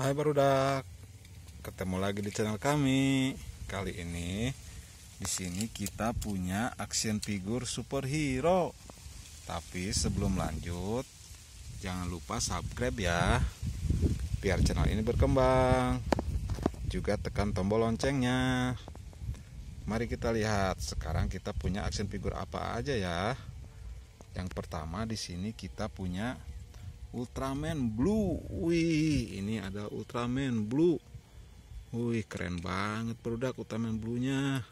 Hai Barudak. Ketemu lagi di channel kami. Kali ini di sini kita punya action figure superhero. Tapi sebelum lanjut, jangan lupa subscribe ya. Biar channel ini berkembang. Juga tekan tombol loncengnya. Mari kita lihat sekarang kita punya action figure apa aja ya. Yang pertama di sini kita punya Ultraman Blue wih ini ada Ultraman Blue wih keren banget produk Ultraman Blue nya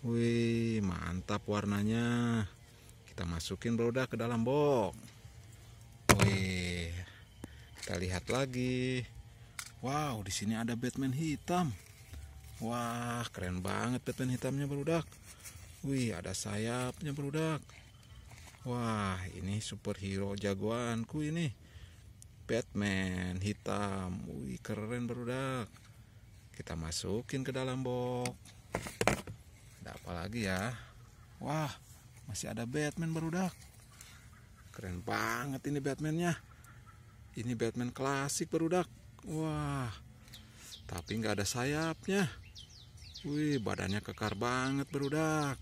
wih mantap warnanya kita masukin produk ke dalam box wih kita lihat lagi wow di sini ada Batman hitam wah keren banget Batman hitamnya produk wih ada sayapnya produk Wah ini superhero jagoanku ini Batman hitam Wih keren berudak Kita masukin ke dalam box Ada apa lagi ya Wah masih ada Batman berudak Keren banget ini Batmannya Ini Batman klasik berudak Wah Tapi nggak ada sayapnya Wih badannya kekar banget berudak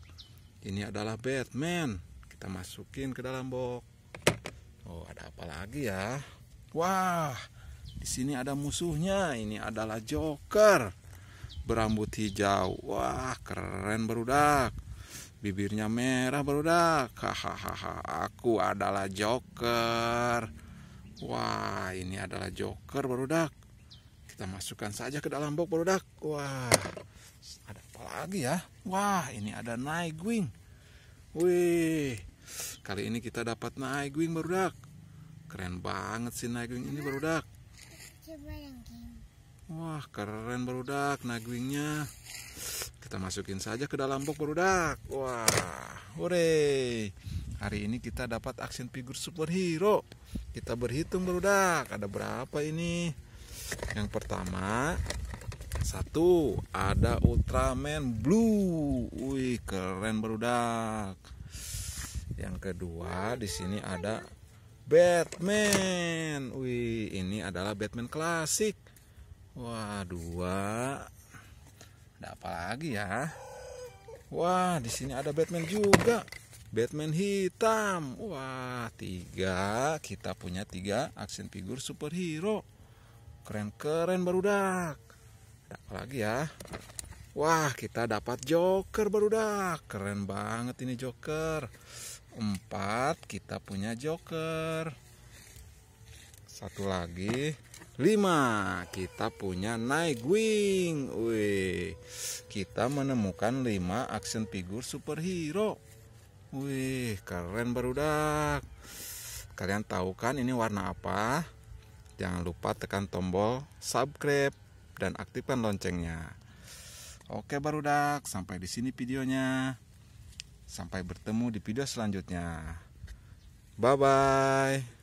Ini adalah Batman kita masukin ke dalam box oh ada apa lagi ya wah di sini ada musuhnya ini adalah joker berambut hijau wah keren berudak bibirnya merah berudak hahaha aku adalah joker wah ini adalah joker berudak kita masukkan saja ke dalam box berudak wah ada apa lagi ya wah ini ada Nightwing. Wih, kali ini kita dapat naik wing barudak. Keren banget sih naik wing ini barudak. Wah, keren barudak naik wingnya. Kita masukin saja ke dalam box barudak. Wah, hore. Hari ini kita dapat action figure superhero. Kita berhitung barudak, ada berapa ini? Yang pertama, satu, ada Ultraman Blue. Wih, keren berudak. Yang kedua, di sini ada Batman. Wih, ini adalah Batman klasik. Wah, dua. Ada apa lagi ya? Wah, di sini ada Batman juga. Batman hitam. Wah, tiga. Kita punya tiga action figure superhero. Keren-keren barudak apalagi ya wah kita dapat joker baru dah, keren banget ini joker empat kita punya joker satu lagi lima kita punya Nightwing wih kita menemukan lima action figure superhero wih keren baru dah. kalian tahu kan ini warna apa jangan lupa tekan tombol subscribe dan aktifkan loncengnya. Oke barudak, sampai di sini videonya. Sampai bertemu di video selanjutnya. Bye bye.